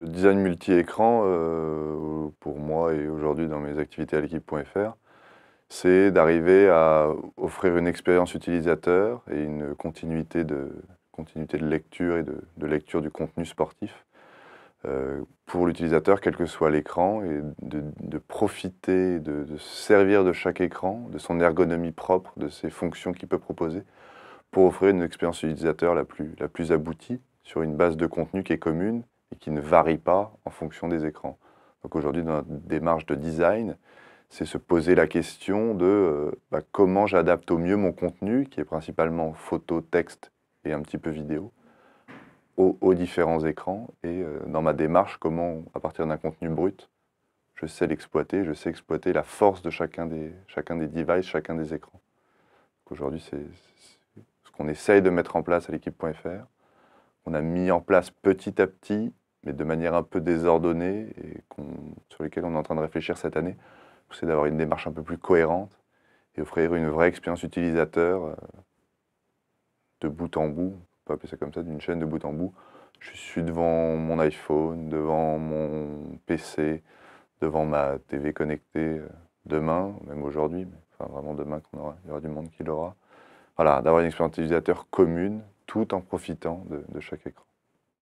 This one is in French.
Le design multi-écran, euh, pour moi et aujourd'hui dans mes activités à l'équipe.fr, c'est d'arriver à offrir une expérience utilisateur et une continuité de, continuité de lecture et de, lecture du contenu sportif euh, pour l'utilisateur, quel que soit l'écran, et de, profiter, de, de, servir de chaque écran, de son ergonomie propre, de ses fonctions qu'il peut proposer, pour offrir une expérience utilisateur la plus, la plus aboutie sur une base de contenu qui est commune qui ne varie pas en fonction des écrans. Donc aujourd'hui, dans notre démarche de design, c'est se poser la question de euh, bah, comment j'adapte au mieux mon contenu, qui est principalement photo, texte et un petit peu vidéo, aux, différents écrans. Et euh, dans ma démarche, comment, à partir d'un contenu brut, je sais l'exploiter, je sais exploiter la force de chacun des, chacun des devices, chacun des écrans. Aujourd'hui, c'est ce qu'on essaye de mettre en place à l'équipe.fr. On a mis en place petit à petit mais de manière un peu désordonnée et sur lesquels on est en train de réfléchir cette année. C'est d'avoir une démarche un peu plus cohérente et offrir une vraie expérience utilisateur euh, de bout en bout, on peut appeler ça comme ça, d'une chaîne de bout en bout. Je suis devant mon iPhone, devant mon PC, devant ma TV connectée euh, demain, même aujourd'hui, enfin vraiment demain qu'on aura, il y aura du monde qui l'aura. Voilà, d'avoir une expérience utilisateur commune tout en profitant de chaque écran.